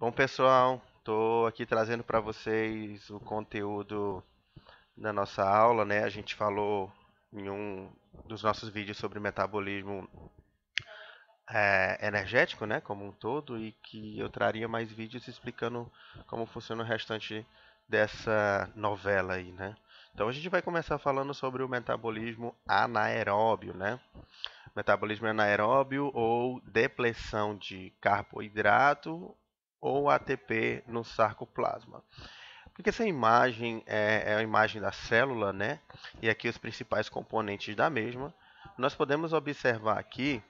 Bom, pessoal, estou aqui trazendo para vocês o conteúdo da nossa aula, né? A gente falou em um dos nossos vídeos sobre metabolismo é, energético, né, como um todo, e que eu traria mais vídeos explicando como funciona o restante dessa novela aí, né? Então a gente vai começar falando sobre o metabolismo anaeróbio, né? Metabolismo anaeróbio ou depressão de carboidrato ou ATP no sarcoplasma. Porque essa imagem é, é a imagem da célula, né? E aqui os principais componentes da mesma. Nós podemos observar aqui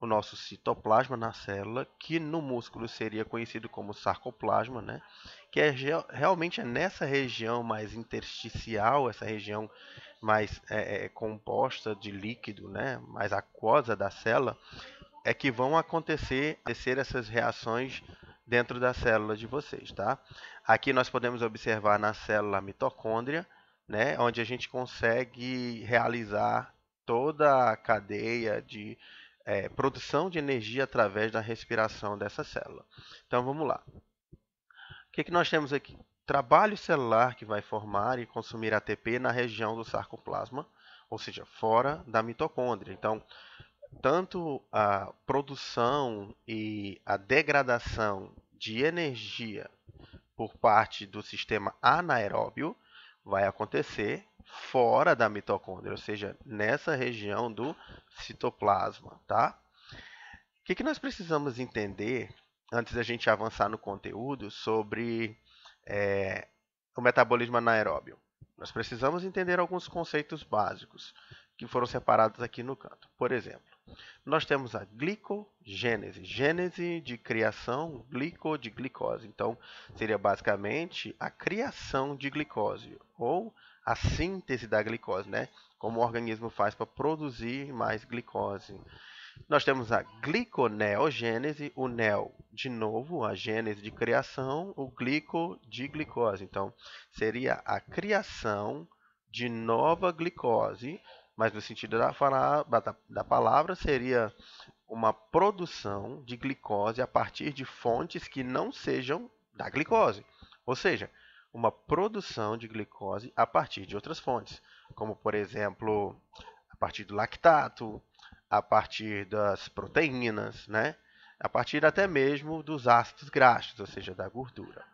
o nosso citoplasma na célula, que no músculo seria conhecido como sarcoplasma, né? que é realmente é nessa região mais intersticial, essa região mais é, é, composta de líquido, né? mais aquosa da célula, é que vão acontecer, acontecer essas reações dentro da célula de vocês, tá? Aqui nós podemos observar na célula mitocôndria, né, onde a gente consegue realizar toda a cadeia de é, produção de energia através da respiração dessa célula. Então vamos lá. O que, é que nós temos aqui? Trabalho celular que vai formar e consumir ATP na região do sarcoplasma, ou seja, fora da mitocôndria. Então, tanto a produção e a degradação de energia por parte do sistema anaeróbio vai acontecer fora da mitocôndria, ou seja, nessa região do citoplasma, tá? O que, que nós precisamos entender antes da gente avançar no conteúdo sobre é, o metabolismo anaeróbio? Nós precisamos entender alguns conceitos básicos que foram separados aqui no canto. Por exemplo, nós temos a glicogênese, gênese de criação, glico de glicose. Então, seria basicamente a criação de glicose ou a síntese da glicose, né? Como o organismo faz para produzir mais glicose. Nós temos a gliconeogênese, o neo, de novo, a gênese de criação, o glico de glicose. Então, seria a criação de nova glicose mas no sentido da, da, da palavra seria uma produção de glicose a partir de fontes que não sejam da glicose, ou seja, uma produção de glicose a partir de outras fontes, como por exemplo a partir do lactato, a partir das proteínas, né? a partir até mesmo dos ácidos graxos, ou seja, da gordura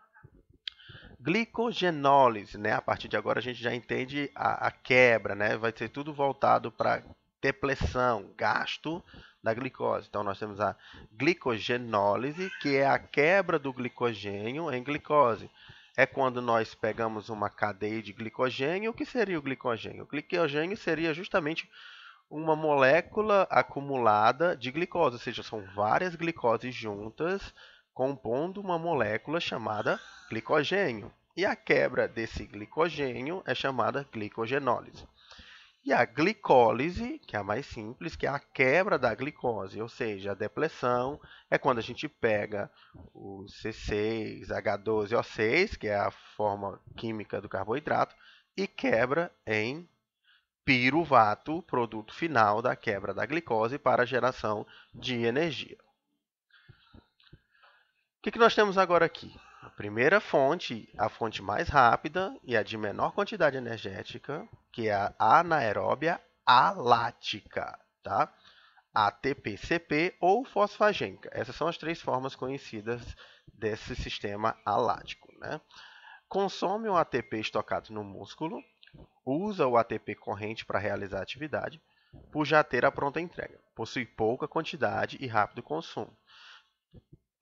glicogenólise, né? A partir de agora a gente já entende a, a quebra, né? Vai ser tudo voltado para depleção, gasto da glicose. Então nós temos a glicogenólise, que é a quebra do glicogênio em glicose. É quando nós pegamos uma cadeia de glicogênio, o que seria o glicogênio? O glicogênio seria justamente uma molécula acumulada de glicose, ou seja, são várias glicoses juntas compondo uma molécula chamada glicogênio. E a quebra desse glicogênio é chamada glicogenólise. E a glicólise, que é a mais simples, que é a quebra da glicose, ou seja, a depressão, é quando a gente pega o C6H12O6, que é a forma química do carboidrato, e quebra em piruvato, produto final da quebra da glicose para geração de energia que, que nós temos agora aqui? A primeira fonte, a fonte mais rápida e a de menor quantidade energética, que é a anaeróbia alática, tá? ATPCP ou fosfagênica. Essas são as três formas conhecidas desse sistema alático. Né? Consome o ATP estocado no músculo, usa o ATP corrente para realizar a atividade, por já ter a pronta entrega. Possui pouca quantidade e rápido consumo.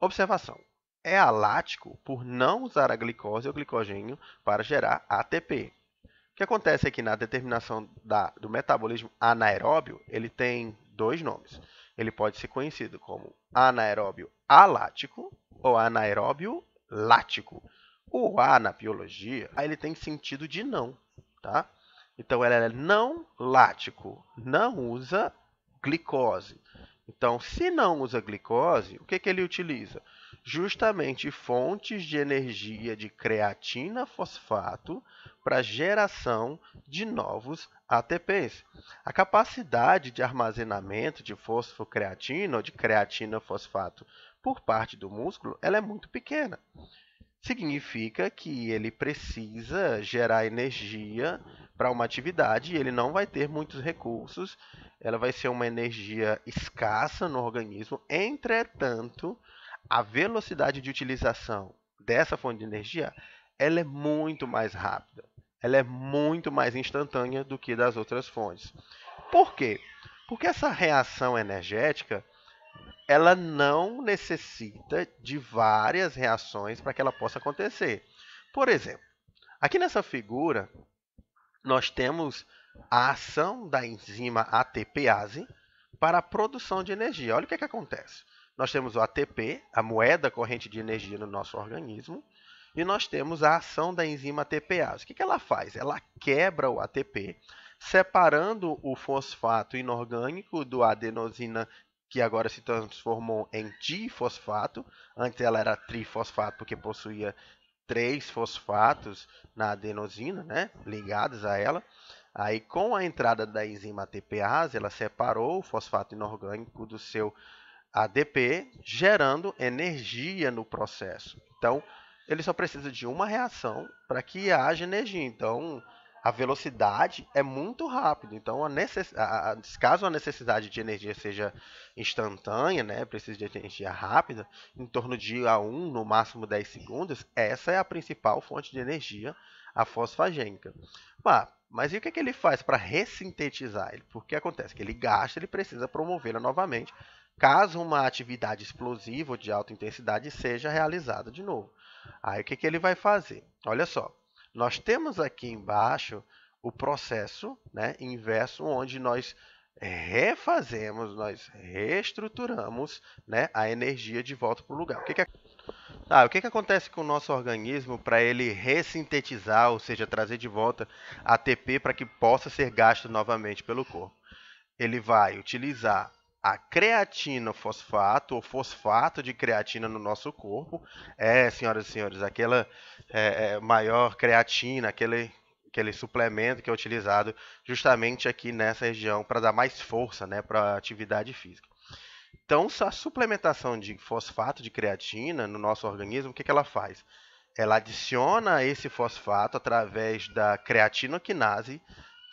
Observação: é alático por não usar a glicose ou glicogênio para gerar ATP. O que acontece aqui é que na determinação da, do metabolismo anaeróbio, ele tem dois nomes. Ele pode ser conhecido como anaeróbio alático ou anaeróbio lático. O A na biologia, ele tem sentido de não, tá? Então, ela é não lático, não usa glicose. Então, se não usa glicose, o que, que ele utiliza? justamente fontes de energia de creatina fosfato para geração de novos ATPs. A capacidade de armazenamento de fosfocreatina ou de creatina fosfato por parte do músculo ela é muito pequena. Significa que ele precisa gerar energia para uma atividade e ele não vai ter muitos recursos. Ela vai ser uma energia escassa no organismo. Entretanto, a velocidade de utilização dessa fonte de energia ela é muito mais rápida, ela é muito mais instantânea do que das outras fontes. Por quê? Porque essa reação energética ela não necessita de várias reações para que ela possa acontecer. Por exemplo, aqui nessa figura nós temos a ação da enzima ATPase para a produção de energia. Olha o que, é que acontece. Nós temos o ATP, a moeda corrente de energia no nosso organismo, e nós temos a ação da enzima ATPase. O que, que ela faz? Ela quebra o ATP, separando o fosfato inorgânico do adenosina que agora se transformou em difosfato. Antes ela era trifosfato porque possuía três fosfatos na adenosina, né, ligados a ela. Aí com a entrada da enzima ATPase, ela separou o fosfato inorgânico do seu ADP, gerando energia no processo. Então, ele só precisa de uma reação para que haja energia. Então, a velocidade é muito rápida. Então, a necess... a... caso a necessidade de energia seja instantânea, né, precisa de energia rápida, em torno de a 1, no máximo 10 segundos, essa é a principal fonte de energia, a fosfagênica. Mas, mas e o que, é que ele faz para ressintetizar ele? Porque acontece que ele gasta, ele precisa promovê-la novamente caso uma atividade explosiva ou de alta intensidade seja realizada de novo. Aí o que, que ele vai fazer? Olha só, nós temos aqui embaixo o processo né, inverso, onde nós refazemos, nós reestruturamos né, a energia de volta para o lugar. O que, que, ah, o que, que acontece com o nosso organismo para ele ressintetizar, ou seja, trazer de volta ATP para que possa ser gasto novamente pelo corpo? Ele vai utilizar a creatina fosfato ou fosfato de creatina no nosso corpo. É, senhoras e senhores, aquela é, é, maior creatina, aquele, aquele suplemento que é utilizado justamente aqui nessa região para dar mais força né, para a atividade física. Então, a suplementação de fosfato de creatina no nosso organismo, o que, que ela faz? Ela adiciona esse fosfato através da creatinoquinase,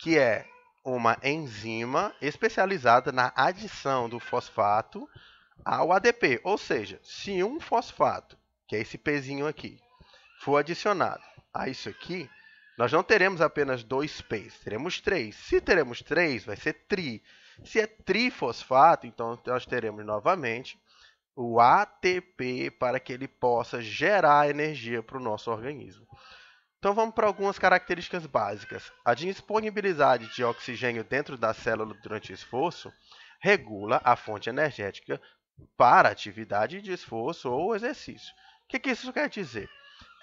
que é uma enzima especializada na adição do fosfato ao ADP. Ou seja, se um fosfato, que é esse pezinho aqui, for adicionado a isso aqui, nós não teremos apenas dois P's, teremos três. Se teremos três, vai ser tri. Se é trifosfato, então nós teremos novamente o ATP para que ele possa gerar energia para o nosso organismo. Então vamos para algumas características básicas. A disponibilidade de oxigênio dentro da célula durante o esforço regula a fonte energética para atividade de esforço ou exercício. O que, que isso quer dizer?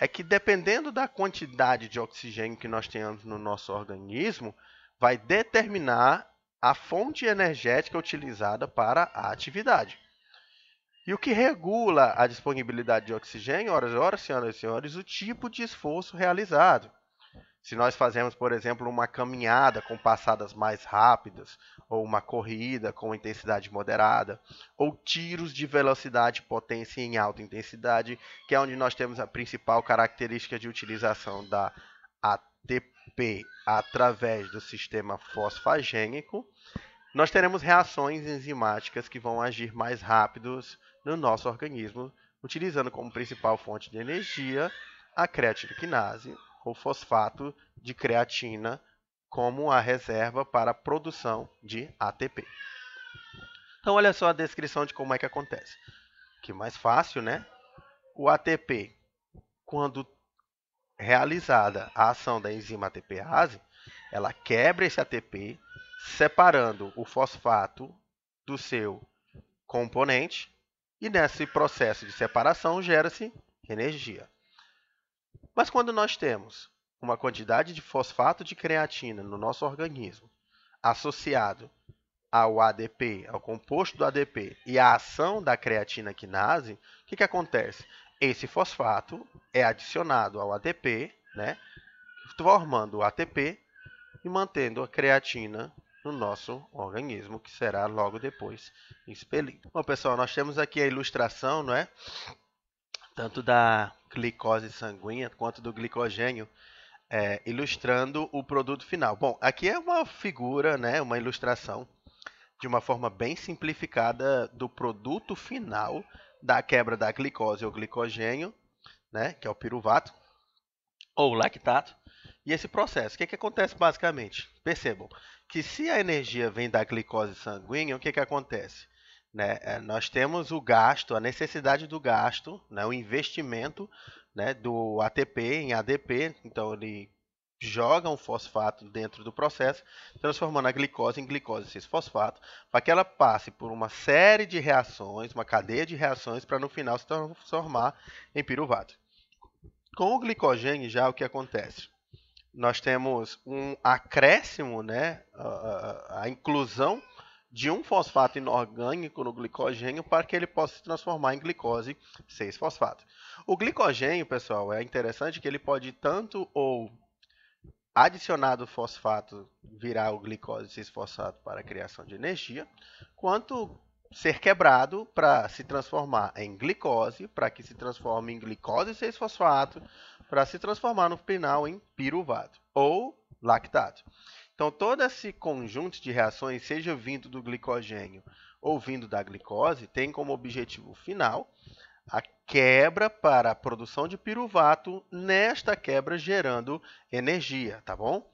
É que dependendo da quantidade de oxigênio que nós tenhamos no nosso organismo, vai determinar a fonte energética utilizada para a atividade. E o que regula a disponibilidade de oxigênio, horas e horas, senhoras e senhores, o tipo de esforço realizado. Se nós fazemos, por exemplo, uma caminhada com passadas mais rápidas, ou uma corrida com intensidade moderada, ou tiros de velocidade, potência em alta intensidade, que é onde nós temos a principal característica de utilização da ATP através do sistema fosfagênico, nós teremos reações enzimáticas que vão agir mais rápidos no nosso organismo, utilizando como principal fonte de energia a creatinoquinase, ou fosfato de creatina, como a reserva para a produção de ATP. Então, olha só a descrição de como é que acontece. Que mais fácil, né? O ATP, quando realizada a ação da enzima ATPase, ela quebra esse ATP, separando o fosfato do seu componente e nesse processo de separação gera-se energia. Mas quando nós temos uma quantidade de fosfato de creatina no nosso organismo associado ao ADP, ao composto do ADP e à ação da creatina quinase, o que, que acontece? Esse fosfato é adicionado ao ADP, né, formando o ATP e mantendo a creatina no nosso organismo, que será logo depois expelido. Bom, pessoal, nós temos aqui a ilustração, não é? Tanto da glicose sanguínea quanto do glicogênio, é, ilustrando o produto final. Bom, aqui é uma figura, né, uma ilustração de uma forma bem simplificada do produto final da quebra da glicose ou glicogênio, né, que é o piruvato ou lactato, e esse processo. O que, é que acontece basicamente? Percebam, que se a energia vem da glicose sanguínea, o que, que acontece? Né? É, nós temos o gasto, a necessidade do gasto, né? o investimento né? do ATP em ADP, então ele joga um fosfato dentro do processo, transformando a glicose em glicose 6-fosfato, para que ela passe por uma série de reações, uma cadeia de reações, para no final se transformar em piruvato. Com o glicogênio já o que acontece? nós temos um acréscimo, né, a, a, a inclusão de um fosfato inorgânico no glicogênio para que ele possa se transformar em glicose 6-fosfato. O glicogênio, pessoal, é interessante que ele pode tanto ou adicionado fosfato virar o glicose 6-fosfato para a criação de energia, quanto ser quebrado para se transformar em glicose, para que se transforme em glicose 6-fosfato, para se transformar no final em piruvato ou lactato. Então, todo esse conjunto de reações, seja vindo do glicogênio ou vindo da glicose, tem como objetivo final a quebra para a produção de piruvato, nesta quebra gerando energia, tá bom?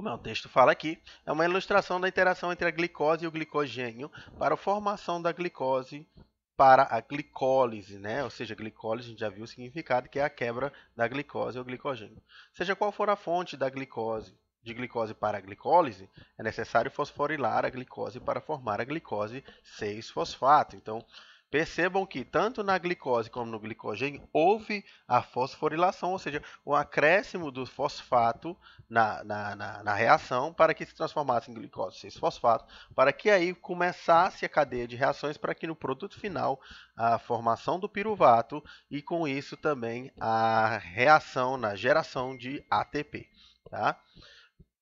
O meu é o texto fala aqui, é uma ilustração da interação entre a glicose e o glicogênio para a formação da glicose para a glicólise, né? ou seja, glicólise a gente já viu o significado, que é a quebra da glicose ou glicogênio. Seja qual for a fonte da glicose, de glicose para a glicólise, é necessário fosforilar a glicose para formar a glicose 6-fosfato. Então, Percebam que tanto na glicose como no glicogênio houve a fosforilação, ou seja, o acréscimo do fosfato na, na, na, na reação para que se transformasse em glicose seis fosfato para que aí começasse a cadeia de reações para que no produto final a formação do piruvato e com isso também a reação na geração de ATP. Tá?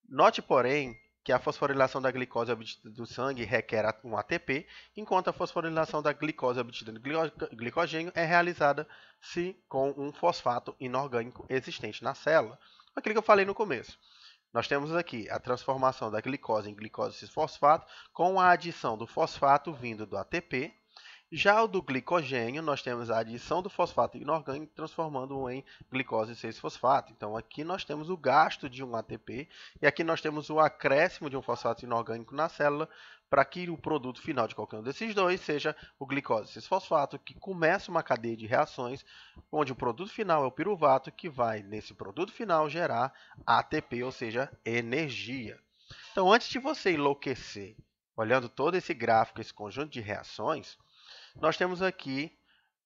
Note, porém, que a fosforilação da glicose obtida do sangue requer um ATP, enquanto a fosforilação da glicose obtida do glicogênio é realizada se com um fosfato inorgânico existente na célula. Aquilo que eu falei no começo. Nós temos aqui a transformação da glicose em glicose 6-fosfato com a adição do fosfato vindo do ATP, já o do glicogênio, nós temos a adição do fosfato inorgânico transformando-o em glicose 6-fosfato. Então aqui nós temos o gasto de um ATP e aqui nós temos o acréscimo de um fosfato inorgânico na célula para que o produto final de qualquer um desses dois seja o glicose 6-fosfato, que começa uma cadeia de reações, onde o produto final é o piruvato, que vai, nesse produto final, gerar ATP, ou seja, energia. Então, antes de você enlouquecer olhando todo esse gráfico, esse conjunto de reações, nós temos aqui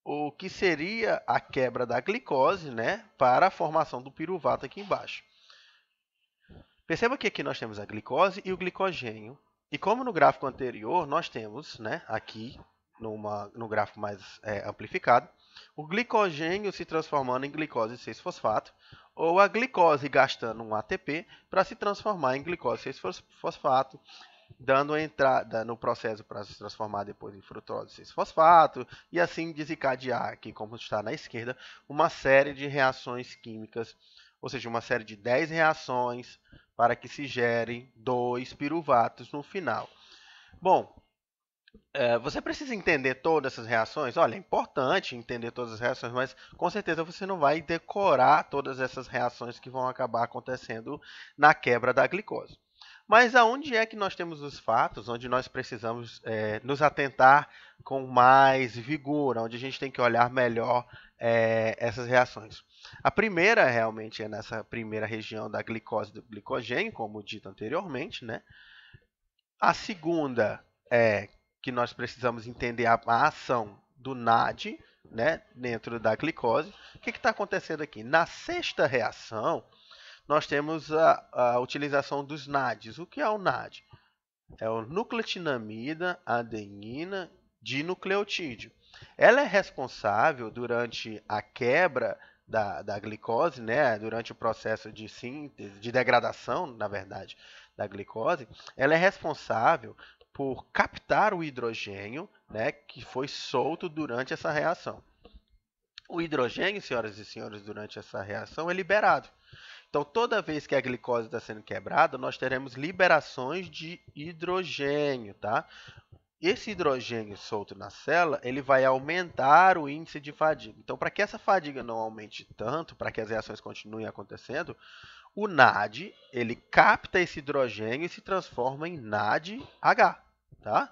o que seria a quebra da glicose né, para a formação do piruvato aqui embaixo. Perceba que aqui nós temos a glicose e o glicogênio. E como no gráfico anterior, nós temos né, aqui, numa, no gráfico mais é, amplificado, o glicogênio se transformando em glicose 6-fosfato, ou a glicose gastando um ATP para se transformar em glicose 6-fosfato, dando entrada no processo para se transformar depois em frutose 6-fosfato e assim desencadear aqui, como está na esquerda, uma série de reações químicas, ou seja, uma série de 10 reações para que se gerem dois piruvatos no final. Bom, é, você precisa entender todas essas reações? Olha, é importante entender todas as reações, mas com certeza você não vai decorar todas essas reações que vão acabar acontecendo na quebra da glicose. Mas aonde é que nós temos os fatos, onde nós precisamos é, nos atentar com mais vigor, onde a gente tem que olhar melhor é, essas reações? A primeira realmente é nessa primeira região da glicose do glicogênio, como dito anteriormente, né? A segunda é que nós precisamos entender a, a ação do NAD, né, dentro da glicose. O que está acontecendo aqui? Na sexta reação, nós temos a, a utilização dos NADs. O que é o NAD? É o nucleotinamida adenina dinucleotídeo. Ela é responsável durante a quebra da, da glicose, né, durante o processo de síntese, de degradação, na verdade, da glicose, ela é responsável por captar o hidrogênio né, que foi solto durante essa reação. O hidrogênio, senhoras e senhores, durante essa reação é liberado. Então, toda vez que a glicose está sendo quebrada, nós teremos liberações de hidrogênio, tá? Esse hidrogênio solto na célula, ele vai aumentar o índice de fadiga. Então, para que essa fadiga não aumente tanto, para que as reações continuem acontecendo, o NAD, ele capta esse hidrogênio e se transforma em NADH, tá?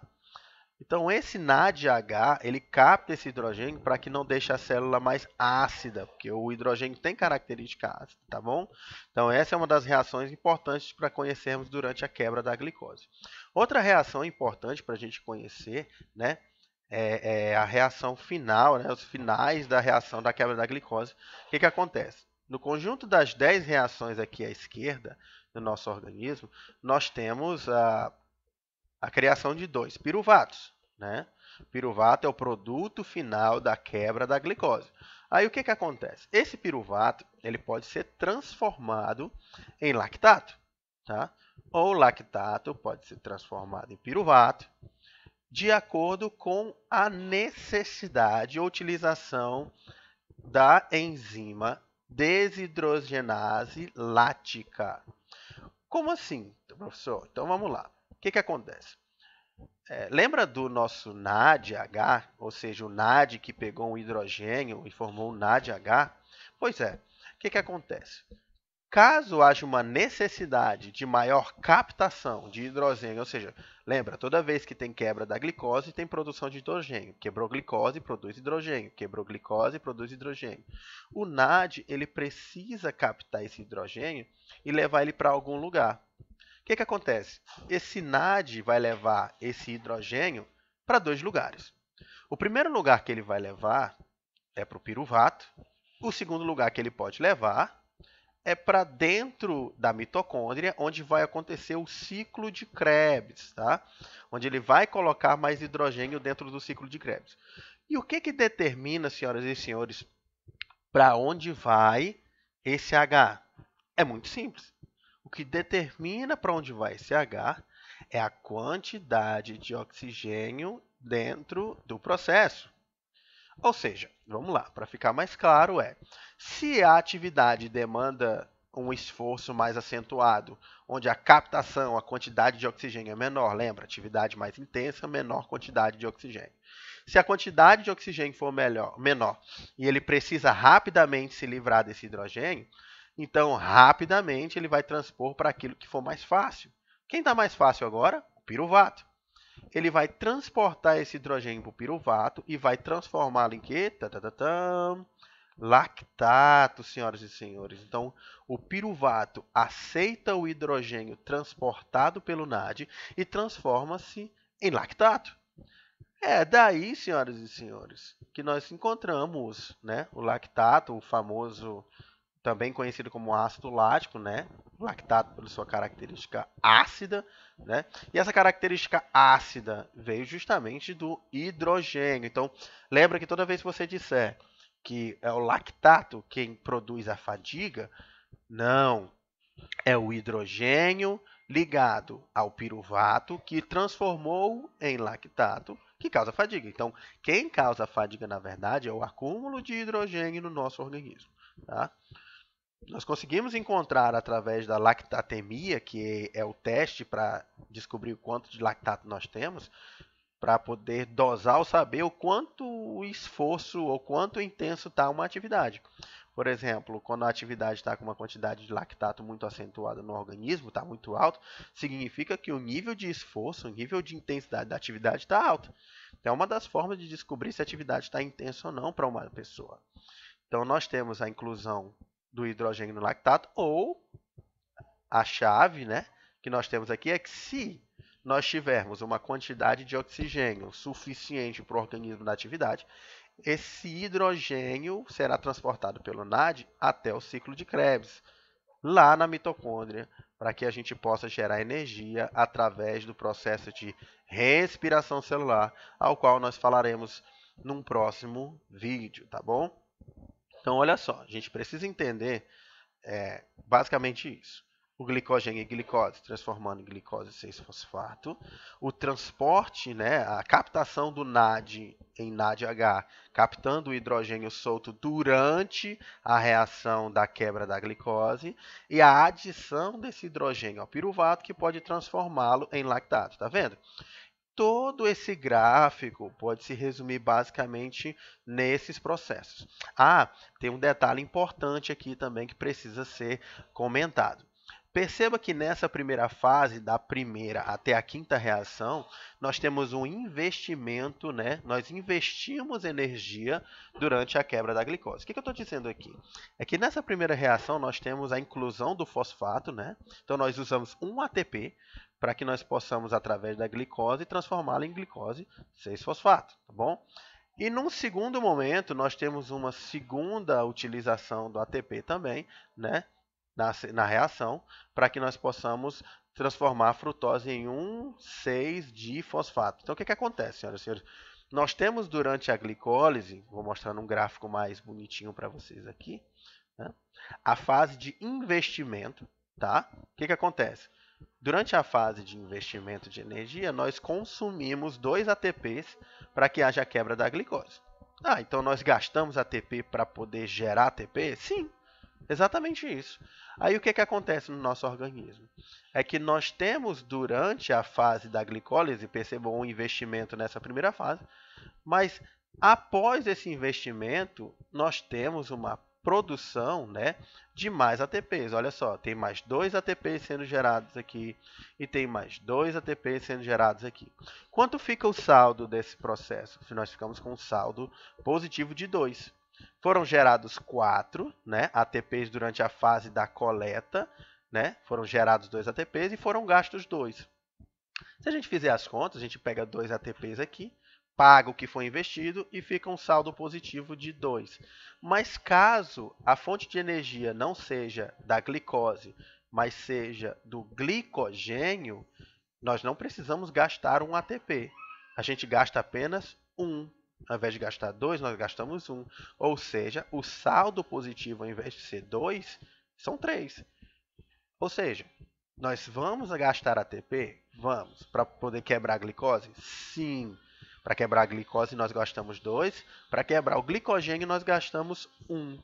Então esse NADH, ele capta esse hidrogênio para que não deixe a célula mais ácida, porque o hidrogênio tem característica ácida, tá bom? Então essa é uma das reações importantes para conhecermos durante a quebra da glicose. Outra reação importante para a gente conhecer, né, é, é, a reação final, né, os finais da reação da quebra da glicose. O que, que acontece? No conjunto das 10 reações aqui à esquerda do nosso organismo, nós temos a a criação de dois piruvatos. Né? Piruvato é o produto final da quebra da glicose. Aí o que, que acontece? Esse piruvato ele pode ser transformado em lactato. Tá? Ou lactato pode ser transformado em piruvato de acordo com a necessidade ou utilização da enzima desidrogenase lática. Como assim, professor? Então vamos lá. O que, que acontece? É, lembra do nosso NADH, ou seja, o NAD que pegou um hidrogênio e formou um NADH? Pois é, o que, que acontece? Caso haja uma necessidade de maior captação de hidrogênio, ou seja, lembra, toda vez que tem quebra da glicose, tem produção de hidrogênio. Quebrou glicose, produz hidrogênio. Quebrou glicose, produz hidrogênio. O NAD ele precisa captar esse hidrogênio e levar ele para algum lugar que, que acontece? Esse NAD vai levar esse hidrogênio para dois lugares. O primeiro lugar que ele vai levar é para o piruvato. O segundo lugar que ele pode levar é para dentro da mitocôndria, onde vai acontecer o ciclo de Krebs, tá? Onde ele vai colocar mais hidrogênio dentro do ciclo de Krebs. E o que, que determina, senhoras e senhores, para onde vai esse H? É muito simples que determina para onde vai esse H é a quantidade de oxigênio dentro do processo. Ou seja, vamos lá, para ficar mais claro é, se a atividade demanda um esforço mais acentuado, onde a captação, a quantidade de oxigênio é menor, lembra, atividade mais intensa, menor quantidade de oxigênio. Se a quantidade de oxigênio for melhor, menor e ele precisa rapidamente se livrar desse hidrogênio, então, rapidamente, ele vai transpor para aquilo que for mais fácil. Quem está mais fácil agora? O piruvato. Ele vai transportar esse hidrogênio para o piruvato e vai transformá-lo em quê? lactato, senhoras e senhores. Então, o piruvato aceita o hidrogênio transportado pelo NAD e transforma-se em lactato. É daí, senhoras e senhores, que nós encontramos né, o lactato, o famoso também conhecido como ácido lático, né? Lactato por sua característica ácida, né? E essa característica ácida veio justamente do hidrogênio. Então, lembra que toda vez que você disser que é o lactato quem produz a fadiga, não, é o hidrogênio ligado ao piruvato que transformou em lactato que causa fadiga. Então, quem causa fadiga, na verdade, é o acúmulo de hidrogênio no nosso organismo, tá? nós conseguimos encontrar através da lactatemia, que é o teste para descobrir o quanto de lactato nós temos, para poder dosar ou saber o quanto esforço ou quanto intenso está uma atividade. Por exemplo, quando a atividade está com uma quantidade de lactato muito acentuada no organismo, está muito alto, significa que o nível de esforço, o nível de intensidade da atividade está alto. Então, é uma das formas de descobrir se a atividade está intensa ou não para uma pessoa. Então, nós temos a inclusão do hidrogênio no lactato, ou a chave né, que nós temos aqui é que se nós tivermos uma quantidade de oxigênio suficiente para o organismo na atividade, esse hidrogênio será transportado pelo NAD até o ciclo de Krebs, lá na mitocôndria, para que a gente possa gerar energia através do processo de respiração celular, ao qual nós falaremos num próximo vídeo, tá bom? Então, olha só, a gente precisa entender é, basicamente isso. O glicogênio e glicose transformando em glicose 6-fosfato. O transporte, né, a captação do NAD em NADH, captando o hidrogênio solto durante a reação da quebra da glicose. E a adição desse hidrogênio ao piruvato, que pode transformá-lo em lactato. Tá vendo? todo esse gráfico pode se resumir basicamente nesses processos. Ah, tem um detalhe importante aqui também que precisa ser comentado. Perceba que nessa primeira fase, da primeira até a quinta reação, nós temos um investimento, né? nós investimos energia durante a quebra da glicose. O que, eu estou dizendo aqui? É que nessa primeira reação nós temos a inclusão do fosfato, né? então nós usamos um ATP para que nós possamos, através da glicose, transformá-la em glicose 6-fosfato, tá bom? E num segundo momento, nós temos uma segunda utilização do ATP também, né? Na, na reação, para que nós possamos transformar a frutose em 1,6-difosfato. Então, o que, que acontece, senhoras e senhores? Nós temos durante a glicólise, vou mostrar num gráfico mais bonitinho para vocês aqui, né? a fase de investimento, tá? O que, que acontece? Durante a fase de investimento de energia, nós consumimos 2 ATPs para que haja quebra da glicose. Ah, então nós gastamos ATP para poder gerar ATP? Sim, exatamente isso. Aí o que, é que acontece no nosso organismo? É que nós temos durante a fase da glicólise, percebam um investimento nessa primeira fase, mas após esse investimento, nós temos uma produção né, de mais ATPs. Olha só, tem mais dois ATPs sendo gerados aqui e tem mais dois ATPs sendo gerados aqui. Quanto fica o saldo desse processo? Nós ficamos com um saldo positivo de 2. Foram gerados 4 né, ATPs durante a fase da coleta, né, foram gerados dois ATPs e foram gastos dois. Se a gente fizer as contas, a gente pega dois ATPs aqui paga o que foi investido e fica um saldo positivo de 2. Mas caso a fonte de energia não seja da glicose, mas seja do glicogênio, nós não precisamos gastar um ATP. A gente gasta apenas um. Ao invés de gastar 2, nós gastamos 1. Um. Ou seja, o saldo positivo, ao invés de ser 2, são 3. Ou seja, nós vamos gastar ATP? Vamos. Para poder quebrar a glicose? Sim. Para quebrar a glicose, nós gastamos 2. Para quebrar o glicogênio, nós gastamos 1. Um.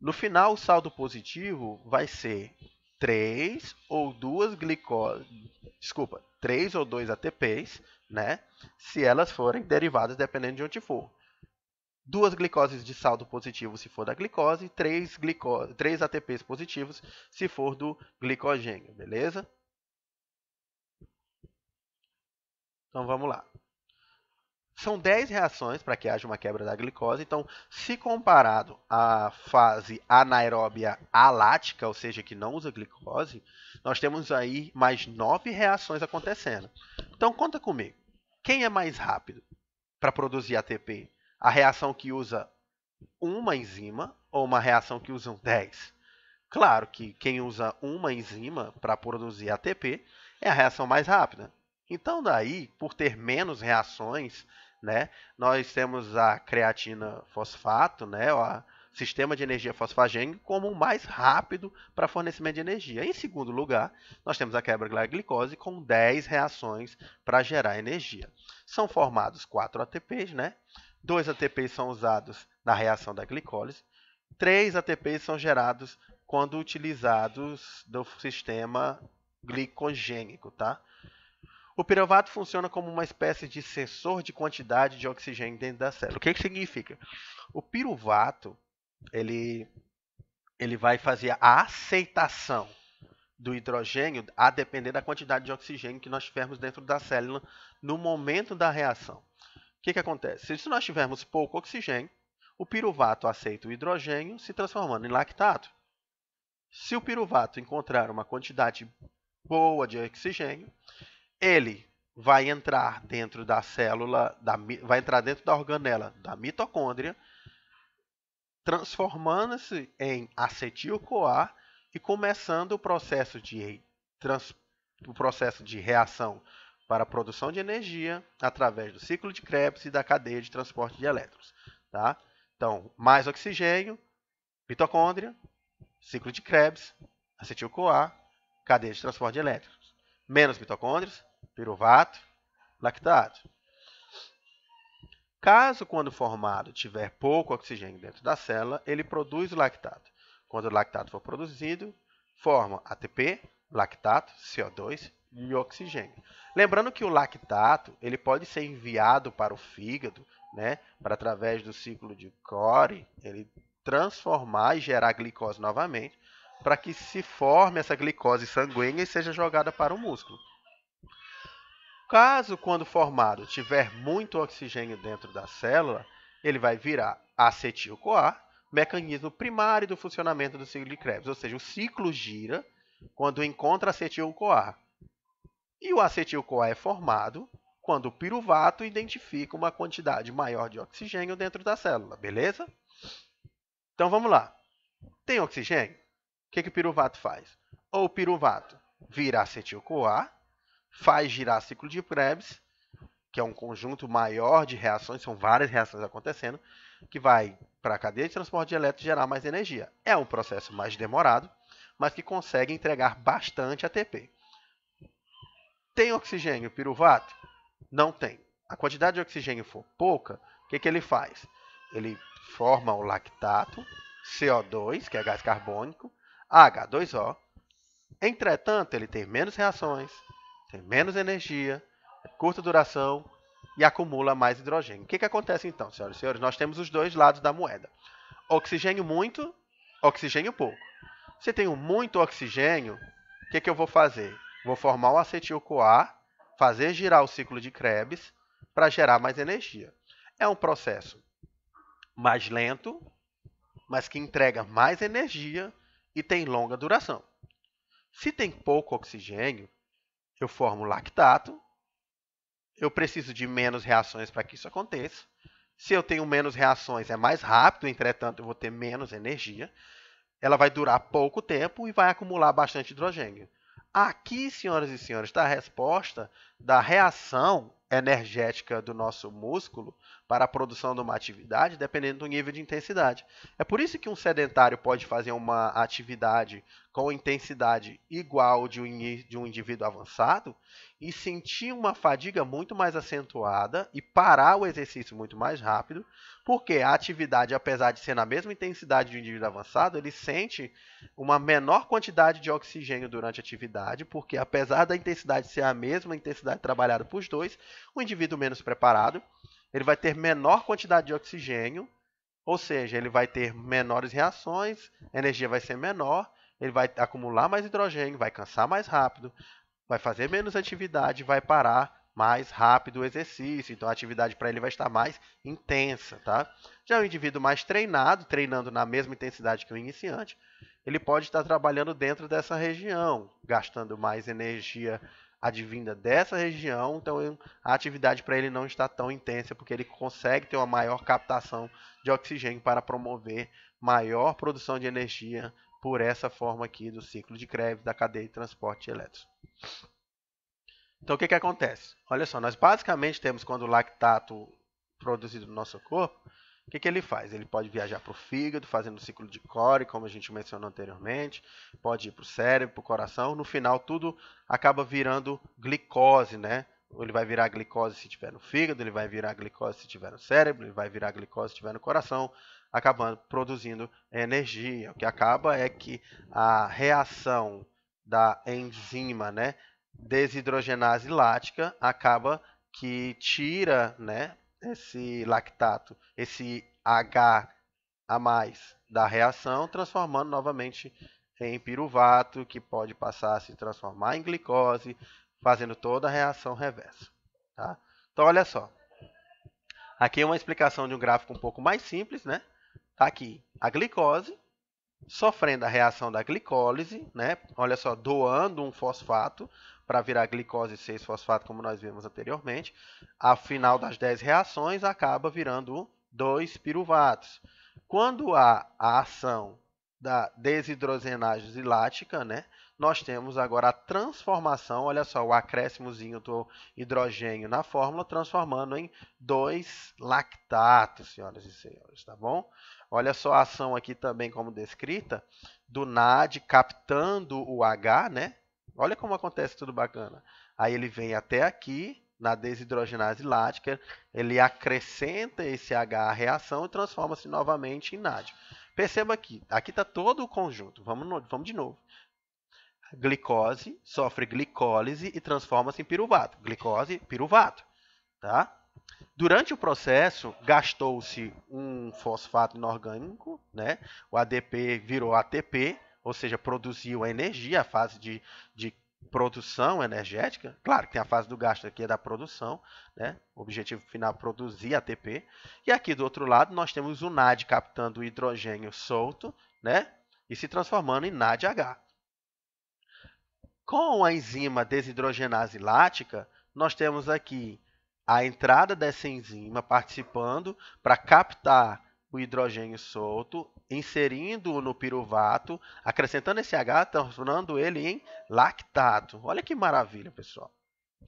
No final, o saldo positivo vai ser 3 ou 2 glicose... Desculpa, 3 ou 2 ATPs, né? Se elas forem derivadas, dependendo de onde for. Duas glicoses de saldo positivo se for da glicose, três, glico... três ATPs positivos se for do glicogênio, beleza? Então vamos lá. São 10 reações para que haja uma quebra da glicose. Então, se comparado à fase anaeróbia alática, ou seja, que não usa glicose, nós temos aí mais 9 reações acontecendo. Então, conta comigo. Quem é mais rápido para produzir ATP? A reação que usa uma enzima ou uma reação que usa 10? Claro que quem usa uma enzima para produzir ATP é a reação mais rápida. Então, daí, por ter menos reações né? Nós temos a creatina fosfato, né? O sistema de energia fosfagênico como o mais rápido para fornecimento de energia. Em segundo lugar, nós temos a quebra da glicose com 10 reações para gerar energia. São formados 4 ATPs, né? 2 ATPs são usados na reação da glicólise, 3 ATPs são gerados quando utilizados do sistema glicogênico, tá? O pirovato funciona como uma espécie de sensor de quantidade de oxigênio dentro da célula. O que, que significa? O piruvato ele, ele vai fazer a aceitação do hidrogênio a depender da quantidade de oxigênio que nós tivermos dentro da célula no momento da reação. O que, que acontece? Se nós tivermos pouco oxigênio, o piruvato aceita o hidrogênio se transformando em lactato. Se o piruvato encontrar uma quantidade boa de oxigênio, ele vai entrar dentro da célula, da, vai entrar dentro da organela da mitocôndria, transformando-se em acetil-CoA e começando o processo de, trans, o processo de reação para a produção de energia através do ciclo de Krebs e da cadeia de transporte de elétrons. Tá? Então, mais oxigênio, mitocôndria, ciclo de Krebs, acetil-CoA, cadeia de transporte de elétrons. Menos mitocôndrias, piruvato, lactato. Caso, quando formado, tiver pouco oxigênio dentro da célula, ele produz o lactato. Quando o lactato for produzido, forma ATP, lactato, CO2 e oxigênio. Lembrando que o lactato ele pode ser enviado para o fígado, né, para através do ciclo de Core, ele transformar e gerar glicose novamente, para que se forme essa glicose sanguínea e seja jogada para o músculo caso, quando formado, tiver muito oxigênio dentro da célula, ele vai virar acetil-CoA, mecanismo primário do funcionamento do ciclo de Krebs. Ou seja, o ciclo gira quando encontra acetil-CoA. E o acetil-CoA é formado quando o piruvato identifica uma quantidade maior de oxigênio dentro da célula, beleza? Então vamos lá. Tem oxigênio? O que, que o piruvato faz? Ou o piruvato vira acetil-CoA, faz girar ciclo de Krebs, que é um conjunto maior de reações, são várias reações acontecendo, que vai para a cadeia de transporte de elétrons gerar mais energia. É um processo mais demorado, mas que consegue entregar bastante ATP. Tem oxigênio piruvato? Não tem. A quantidade de oxigênio for pouca, o que, que ele faz? Ele forma o lactato, CO2, que é gás carbônico, H2O. Entretanto, ele tem menos reações, tem menos energia, é curta duração e acumula mais hidrogênio. O que, que acontece então, senhoras e senhores? Nós temos os dois lados da moeda: oxigênio muito, oxigênio pouco. Se eu tenho muito oxigênio, o que, que eu vou fazer? Vou formar um acetil-CoA, fazer girar o ciclo de Krebs para gerar mais energia. É um processo mais lento, mas que entrega mais energia e tem longa duração. Se tem pouco oxigênio, eu formo lactato. Eu preciso de menos reações para que isso aconteça. Se eu tenho menos reações, é mais rápido, entretanto, eu vou ter menos energia. Ela vai durar pouco tempo e vai acumular bastante hidrogênio. Aqui, senhoras e senhores, está a resposta da reação energética do nosso músculo para a produção de uma atividade dependendo do nível de intensidade. É por isso que um sedentário pode fazer uma atividade com intensidade igual de um, indivíduo avançado e sentir uma fadiga muito mais acentuada e parar o exercício muito mais rápido, porque a atividade, apesar de ser na mesma intensidade de um indivíduo avançado, ele sente uma menor quantidade de oxigênio durante a atividade, porque apesar da intensidade ser a mesma intensidade trabalhada por dois, o um indivíduo menos preparado ele vai ter menor quantidade de oxigênio, ou seja, ele vai ter menores reações, a energia vai ser menor, ele vai acumular mais hidrogênio, vai cansar mais rápido, vai fazer menos atividade, vai parar mais rápido o exercício, então a atividade para ele vai estar mais intensa, tá? Já o é indivíduo mais treinado, treinando na mesma intensidade que o iniciante, ele pode estar trabalhando dentro dessa região, gastando mais energia advinda dessa região, então a atividade para ele não está tão intensa, porque ele consegue ter uma maior captação de oxigênio para promover maior produção de energia por essa forma aqui do ciclo de Krebs da cadeia de transporte de elétrons. Então o que, que acontece? Olha só, nós basicamente temos quando o lactato produzido no nosso corpo, o que, que ele faz? Ele pode viajar para o fígado, fazendo o ciclo de core, como a gente mencionou anteriormente, pode ir para o cérebro, para o coração. No final, tudo acaba virando glicose, né? Ele vai virar glicose se tiver no fígado, ele vai virar glicose se tiver no cérebro, ele vai virar glicose se tiver no coração, acabando produzindo energia. O que acaba é que a reação da enzima, né, desidrogenase lática acaba que tira, né, esse lactato, esse H a mais da reação, transformando novamente em piruvato, que pode passar a se transformar em glicose, fazendo toda a reação reversa. Tá? Então, olha só. Aqui é uma explicação de um gráfico um pouco mais simples. Né? Tá aqui a glicose, sofrendo a reação da glicólise, né? olha só, doando um fosfato para virar glicose 6-fosfato, como nós vimos anteriormente. Ao final das 10 reações, acaba virando 2-piruvatos. Quando há a ação da desidrogenase zilática, né, nós temos agora a transformação, olha só, o acréscimozinho do hidrogênio na fórmula, transformando em 2 lactatos, senhoras e senhores, tá bom? Olha só a ação aqui também como descrita, do NAD captando o H, né? Olha como acontece tudo bacana. Aí ele vem até aqui, na desidrogenase lática, ele acrescenta esse H à reação e transforma-se novamente em NAD. Perceba aqui, aqui está todo o conjunto. Vamos, no, vamos de novo. glicose sofre glicólise e transforma-se em piruvato. Glicose, piruvato. Tá? Durante o processo, gastou-se um fosfato inorgânico, né? o ADP virou ATP, ou seja, produziu a energia, a fase de, de produção energética. Claro que tem a fase do gasto aqui é da produção, né? O objetivo final é produzir ATP. E aqui do outro lado nós temos o NAD captando o hidrogênio solto, né? E se transformando em NADH. Com a enzima desidrogenase lática, nós temos aqui a entrada dessa enzima participando para captar o hidrogênio solto, inserindo-o no piruvato, acrescentando esse H, transformando ele em lactato. Olha que maravilha, pessoal.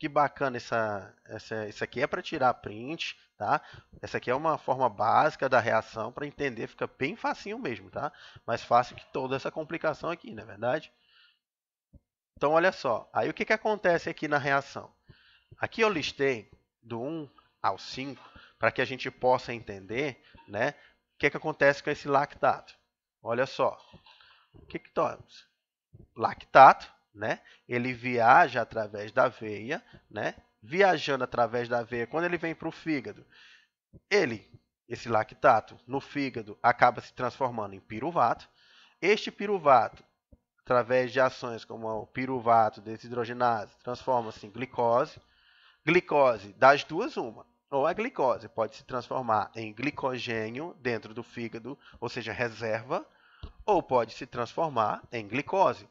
Que bacana essa, essa isso aqui é para tirar print, tá? Essa aqui é uma forma básica da reação para entender, fica bem facinho mesmo, tá? Mais fácil que toda essa complicação aqui, não é verdade? Então olha só, aí o que, que acontece aqui na reação? Aqui eu listei do 1 ao 5 para que a gente possa entender, né, o que, é que acontece com esse lactato? Olha só. O que, que temos? Lactato, né? Ele viaja através da veia, né? Viajando através da veia, quando ele vem para o fígado, ele, esse lactato, no fígado acaba se transformando em piruvato. Este piruvato, através de ações como o piruvato desidrogenase, transforma-se em glicose. Glicose, das duas, uma ou a glicose pode se transformar em glicogênio dentro do fígado, ou seja, reserva, ou pode se transformar em glicose.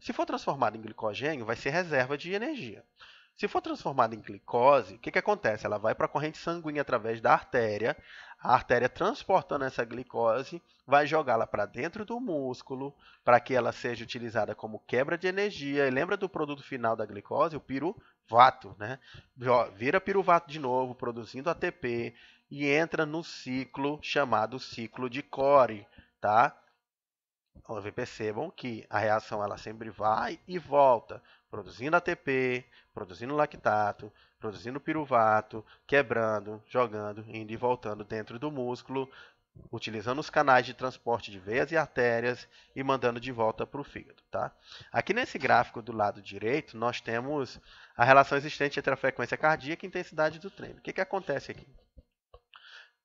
Se for transformado em glicogênio, vai ser reserva de energia. Se for transformada em glicose, o que, que acontece? Ela vai para a corrente sanguínea através da artéria. A artéria transportando essa glicose vai jogá-la para dentro do músculo para que ela seja utilizada como quebra de energia. E lembra do produto final da glicose, o piru, vato, né? Vira piruvato de novo, produzindo ATP e entra no ciclo chamado ciclo de Core, tá? Percebam que a reação ela sempre vai e volta, produzindo ATP, produzindo lactato, produzindo piruvato, quebrando, jogando, indo e voltando dentro do músculo utilizando os canais de transporte de veias e artérias e mandando de volta para o fígado. Tá? Aqui nesse gráfico do lado direito, nós temos a relação existente entre a frequência cardíaca e a intensidade do treino. O que, que acontece aqui?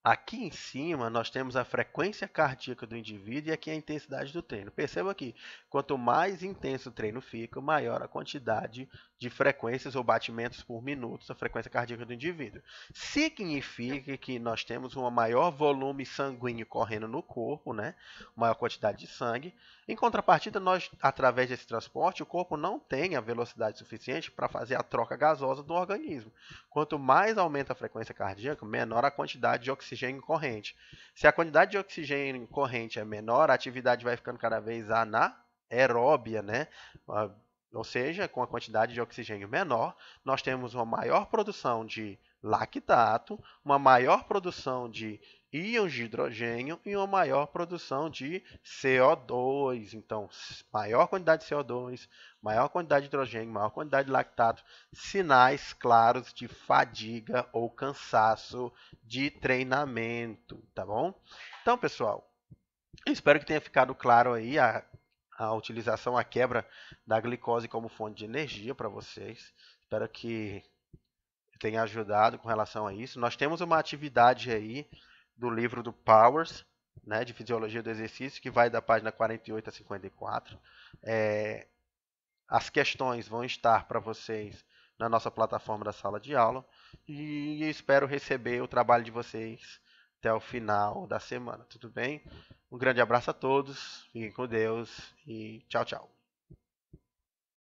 Aqui em cima nós temos a frequência cardíaca do indivíduo e aqui a intensidade do treino. Perceba que quanto mais intenso o treino fica, maior a quantidade de frequências ou batimentos por minuto da frequência cardíaca do indivíduo. Significa que nós temos um maior volume sanguíneo correndo no corpo, né? maior quantidade de sangue. Em contrapartida, nós, através desse transporte, o corpo não tem a velocidade suficiente para fazer a troca gasosa do organismo. Quanto mais aumenta a frequência cardíaca, menor a quantidade de oxigênio oxigênio corrente. Se a quantidade de oxigênio corrente é menor, a atividade vai ficando cada vez anaeróbia, né? Ah, ou seja, com a quantidade de oxigênio menor, nós temos uma maior produção de lactato, uma maior produção de íons de hidrogênio e uma maior produção de CO2. Então, maior quantidade de CO2, maior quantidade de hidrogênio, maior quantidade de lactato, sinais claros de fadiga ou cansaço de treinamento, tá bom? Então, pessoal, espero que tenha ficado claro aí a, a utilização, a quebra da glicose como fonte de energia para vocês. Espero que tenha ajudado com relação a isso. Nós temos uma atividade aí do livro do Powers, né, de Fisiologia do Exercício, que vai da página 48 a 54. É, as questões vão estar para vocês na nossa plataforma da sala de aula e espero receber o trabalho de vocês até o final da semana, tudo bem? Um grande abraço a todos, fiquem com Deus e tchau, tchau.